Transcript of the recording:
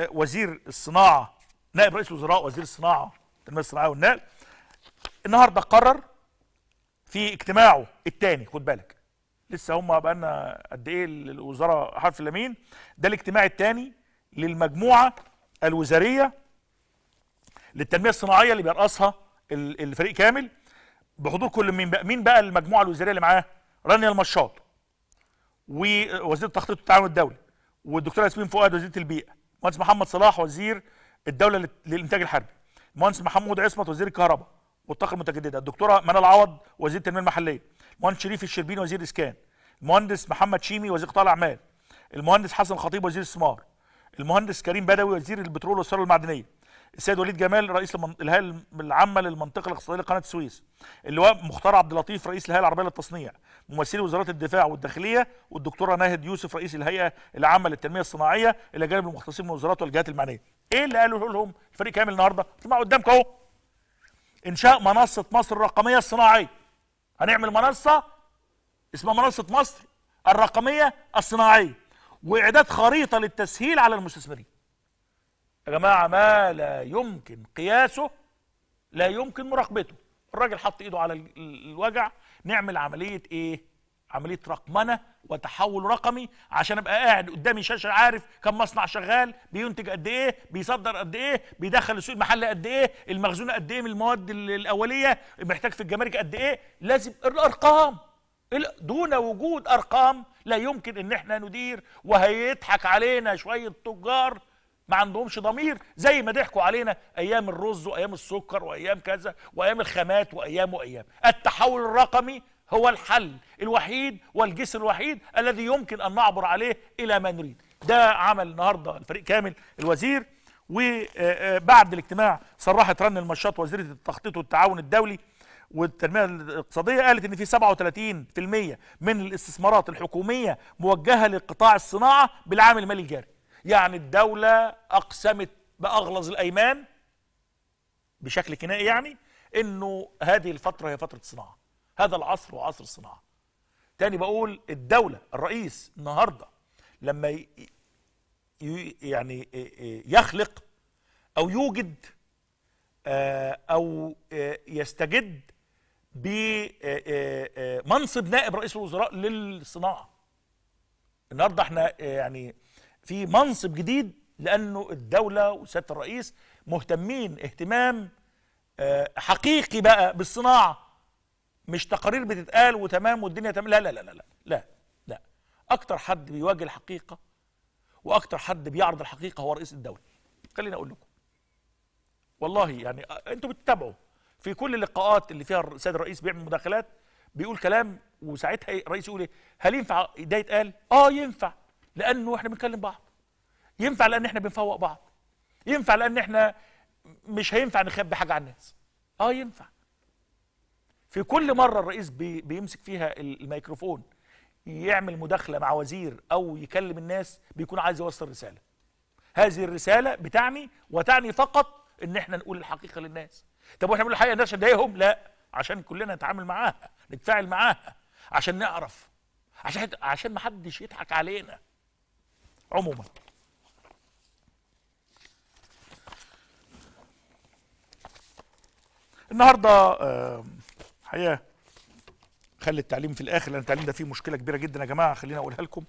وزير الصناعه نائب رئيس الوزراء وزير الصناعه التنميه الصناعيه والنقل النهارده قرر في اجتماعه الثاني خد بالك لسه هم بقى لنا قد ايه الوزاره حرف اليمين ده الاجتماع الثاني للمجموعه الوزاريه للتنميه الصناعيه اللي بيرأسها الفريق كامل بحضور كل مين بقى مين بقى المجموعه الوزاريه اللي معاه رانيا المشاط ووزير التخطيط والتعاون الدولي والدكتوره ياسمين فؤاد وزيره البيئه المهندس محمد صلاح وزير الدوله للانتاج الحربي المهندس محمود عصمت وزير الكهرباء والطاقه المتجدده الدكتوره منال العوض وزير التنميه المحليه المهندس شريف الشربيني وزير الاسكان المهندس محمد شيمي وزير قطاع الاعمال المهندس حسن خطيب وزير الاستثمار المهندس كريم بدوي وزير البترول والثروه المعدنيه السيد وليد جمال رئيس الهيئه العامه للمنطقه الاقتصاديه لقناه السويس اللواء مختار عبد اللطيف رئيس الهيئه العربيه للتصنيع ممثلي وزارات الدفاع والداخليه والدكتوره ناهد يوسف رئيس الهيئه العامه للتنميه الصناعيه الى جانب المختصين من الوزارات والجهات المعنيه ايه اللي قالوا لهم الفريق كامل النهارده اسمعوا قدامك اهو انشاء منصه مصر الرقميه الصناعيه هنعمل منصه اسمها منصه مصر الرقميه الصناعيه واعداد خريطه للتسهيل على المستثمرين يا جماعة ما لا يمكن قياسه لا يمكن مراقبته الراجل حط ايده على الوجع نعمل عملية ايه عملية رقمنة وتحول رقمي عشان ابقى قاعد قدامي شاشة عارف كم مصنع شغال بينتج قد ايه بيصدر قد ايه بيدخل السوق المحلي قد ايه المخزون قد ايه من المواد الاولية محتاج في الجمارك قد ايه لازم الارقام دون وجود ارقام لا يمكن ان احنا ندير وهيضحك علينا شوية تجار ما عندهمش ضمير زي ما ضحكوا علينا ايام الرز وايام السكر وايام كذا وايام الخامات وايام وايام التحول الرقمي هو الحل الوحيد والجسر الوحيد الذي يمكن ان نعبر عليه الى ما نريد ده عمل النهارده الفريق كامل الوزير وبعد الاجتماع صرحت رن المشاط وزيره التخطيط والتعاون الدولي والتنميه الاقتصاديه قالت ان في 37% من الاستثمارات الحكوميه موجهه لقطاع الصناعه بالعام المالي الجاري يعني الدولة أقسمت بأغلظ الأيمان بشكل كنائي يعني إنه هذه الفترة هي فترة صناعة هذا العصر وعصر الصناعة تاني بقول الدولة الرئيس النهاردة لما يعني يخلق أو يوجد آه، أو آه، يستجد بمنصب آه، نائب رئيس الوزراء للصناعة النهارده احنا يعني في منصب جديد لانه الدوله وسياده الرئيس مهتمين اهتمام آه، حقيقي بقى بالصناعه مش تقارير بتتقال وتمام والدنيا تمام لا لا لا لا لا لا اكتر حد بيواجه الحقيقه واكتر حد بيعرض الحقيقه هو رئيس الدوله خليني اقول لكم والله يعني آه، انتوا بتتابعوا في كل اللقاءات اللي فيها السيد الرئيس بيعمل مداخلات بيقول كلام وساعتها الرئيس يقول ايه هل ينفع ده يتقال اه ينفع لانه احنا بنكلم بعض ينفع لان احنا بنفوق بعض ينفع لان احنا مش هينفع نخبي حاجه على الناس اه ينفع في كل مره الرئيس بي بيمسك فيها الميكروفون يعمل مداخله مع وزير او يكلم الناس بيكون عايز يوصل رساله هذه الرساله بتعني وتعني فقط ان احنا نقول الحقيقه للناس طب واحنا بنقول الحقيقه للناس عشان نضايقهم لا عشان كلنا نتعامل معاها نتفاعل معاها عشان نعرف عشان عشان ما حدش يضحك علينا عموما النهارده حقيقه خلي التعليم في الاخر لان التعليم ده فيه مشكله كبيره جدا يا جماعه خليني اقولها لكم